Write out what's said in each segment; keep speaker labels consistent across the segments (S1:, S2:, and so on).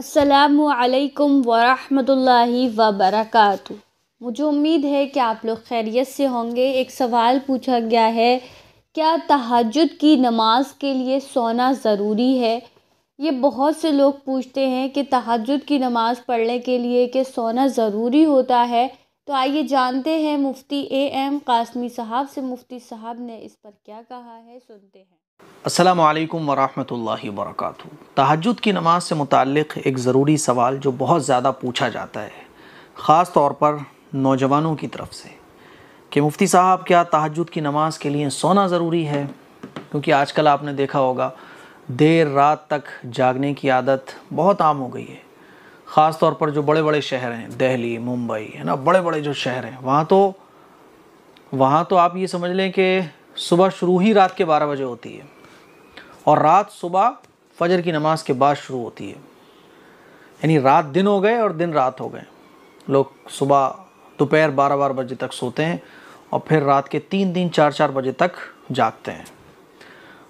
S1: असलकम वरहमतुल्लाहि वबरकatuh मुझे उम्मीद है कि आप लोग खैरियत से होंगे एक सवाल पूछा गया है क्या तहजद की नमाज के लिए सोना ज़रूरी है ये बहुत से लोग पूछते हैं कि तहजद की नमाज पढ़ने के लिए कि सोना ज़रूरी होता है तो आइए जानते हैं मुफ्ती एम कासमी साहब से मुफ्ती साहब ने इस पर क्या कहा है सुनते हैं अस्सलाम वालेकुम वरहमतुल्लाहि वबरकातुहू तहजद की नमाज से मुतक़ एक ज़रूरी सवाल जो बहुत ज़्यादा पूछा जाता है ख़ास तौर पर नौजवानों की तरफ से कि मुफ्ती साहब क्या तहजद की नमाज के लिए सोना ज़रूरी है क्योंकि आज कल आपने देखा होगा देर रात तक जागने की आदत बहुत आम हो गई है ख़ास तौर पर जो बड़े बड़े शहर हैं दिल्ली मुंबई है ना बड़े बड़े जो शहर हैं वहाँ तो वहाँ तो आप ये समझ लें कि सुबह शुरू ही रात के बारह बजे होती है और रात सुबह फजर की नमाज के बाद शुरू होती है यानी रात दिन हो गए और दिन रात हो गए लोग सुबह दोपहर बारह बारह बजे तक सोते हैं और फिर रात के तीन तीन चार चार बजे तक जागते हैं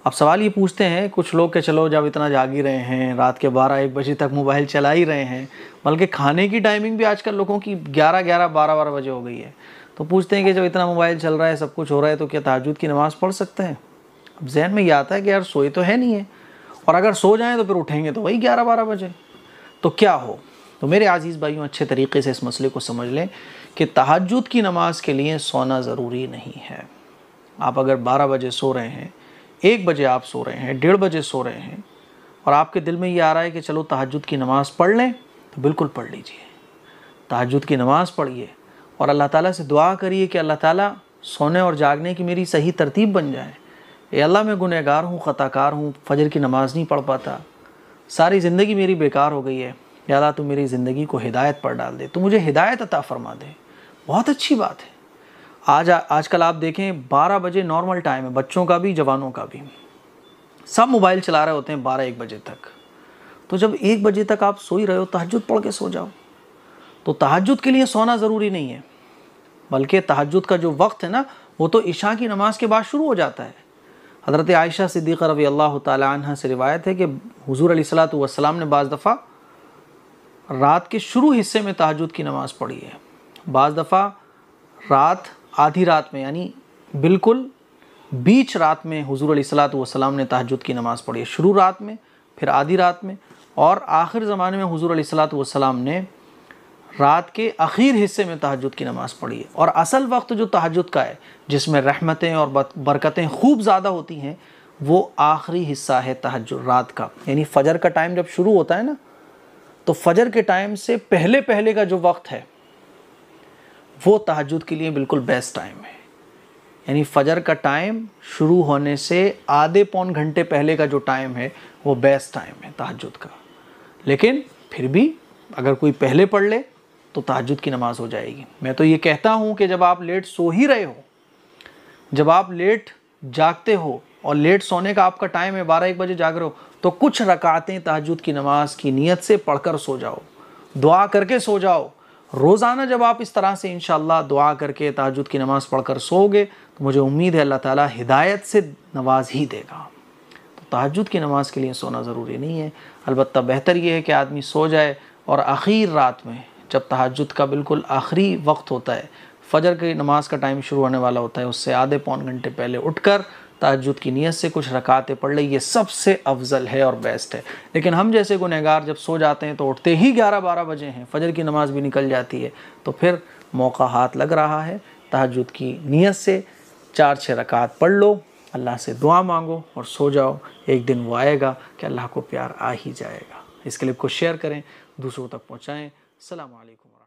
S1: अब सवाल ये पूछते हैं कुछ लोग के चलो जब इतना जाग ही रहे हैं रात के बारह एक बजे तक मोबाइल चला ही रहे हैं बल्कि खाने की टाइमिंग भी आजकल लोगों की ग्यारह ग्यारह बारह बारह बजे हो गई है तो पूछते हैं कि जब इतना मोबाइल चल रहा है सब कुछ हो रहा है तो क्या ताजुद की नमाज़ पढ़ सकते हैं अब जहन में ये आता है कि यार सोए तो है नहीं है और अगर सो जाएँ तो फिर उठेंगे तो वही ग्यारह बारह बजे तो क्या हो तो मेरे आज़ीज़ भाइयों अच्छे तरीके से इस मसले को समझ लें कि तहजद की नमाज के लिए सोना ज़रूरी नहीं है आप अगर 12 बजे सो रहे हैं एक बजे आप सो रहे हैं डेढ़ बजे सो रहे हैं और आपके दिल में ये आ रहा है कि चलो तहजद की नमाज़ पढ़ लें तो बिल्कुल पढ़ लीजिए तहजद की नमाज़ पढ़िए और अल्लाह ताला से दुआ करिए कि अल्लाह ताला सोने और जागने की मेरी सही तरतीब बन जाए ए अल्लाह मैं गुनहगार हूँ ख़ताकार हूँ फजर की नमाज़ नहीं पढ़ पाता सारी ज़िंदगी मेरी बेकार हो गई है अल्लाह तू मेरी ज़िंदगी को हिदायत पर डाल दे तो मुझे हिदायत अता फरमा दे बहुत अच्छी बात है आज आजकल आप देखें बारह बजे नॉर्मल टाइम है बच्चों का भी जवानों का भी सब मोबाइल चला रहे होते हैं बारह एक बजे तक तो जब एक बजे तक आप सोई रहे हो तहजद पढ़ के सो जाओ तो तहजद के लिए सोना ज़रूरी नहीं है बल्कि तहजद का जो वक्त है ना वो तो इशा की नमाज के बाद शुरू हो जाता है हज़रत आयशा सिद्दीक़ रवी अल्लाह तह से रिवायत है कि हजूर सलाम ने बज़ दफ़ा रात के शुरू हिस्से में तहजद की नमाज़ पढ़ी है बज़ दफ़ा रात आधी रात में यानी बिल्कुल बीच रात में हजूर सलाम ने तहजद की नमाज़ पढ़ी है शुरू रात में फिर आधी रात में और आखिर ज़माने में हजूर सलाम ने रात के आखिर हिस्से में तहजद की नमाज़ पढ़िए और असल वक्त जो तहजद का है जिसमें रहमतें और बरकतें खूब ज़्यादा होती हैं वो आखिरी हिस्सा है तहज रात का यानी फ़जर का टाइम जब शुरू होता है ना तो फ़जर के टाइम से पहले पहले का जो वक्त है वो तहजद के लिए बिल्कुल बेस्ट टाइम है यानी फ़जर का टाइम शुरू होने से आधे पौन घंटे पहले का जो टाइम है वो बेस्ट टाइम है तहजद का लेकिन फिर भी अगर कोई पहले पढ़ ले तो ताजुद की नमाज़ हो जाएगी मैं तो ये कहता हूँ कि जब आप लेट सो ही रहे हो जब आप लेट जागते हो और लेट सोने का आपका टाइम है बारह एक बजे जाग रहे हो तो कुछ रकातें ताजुद की नमाज की नीयत से पढ़कर सो जाओ दुआ करके सो जाओ रोज़ाना जब आप इस तरह से इन दुआ करके ताजुद की नमाज़ पढ़कर सोगे तो मुझे उम्मीद है अल्लाह ताला हिदायत से नमाज ही देगा तो ताजुद की नमाज के लिए सोना ज़रूरी नहीं है अलबत्त बेहतर ये है कि आदमी सो जाए और आखिर रात में जब तहजद का बिल्कुल आखिरी वक्त होता है फजर की नमाज का टाइम शुरू होने वाला होता है उससे आधे पौन घंटे पहले उठकर तहजद की नीयत से कुछ रकातें पढ़ ले ये सबसे अफजल है और बेस्ट है लेकिन हम जैसे गुनहगार जब सो जाते हैं तो उठते ही ग्यारह बारह बजे हैं फजर की नमाज भी निकल जाती है तो फिर मौका हाथ लग रहा है तहजद की नीयत से चार छः रकात पढ़ लो अल्लाह से दुआ मांगो और सो जाओ एक दिन वो आएगा कि अल्लाह को प्यार आ ही जाएगा इस क्लिप को शेयर करें दूसरों तक पहुँचाएँ السلام عليكم ورحمة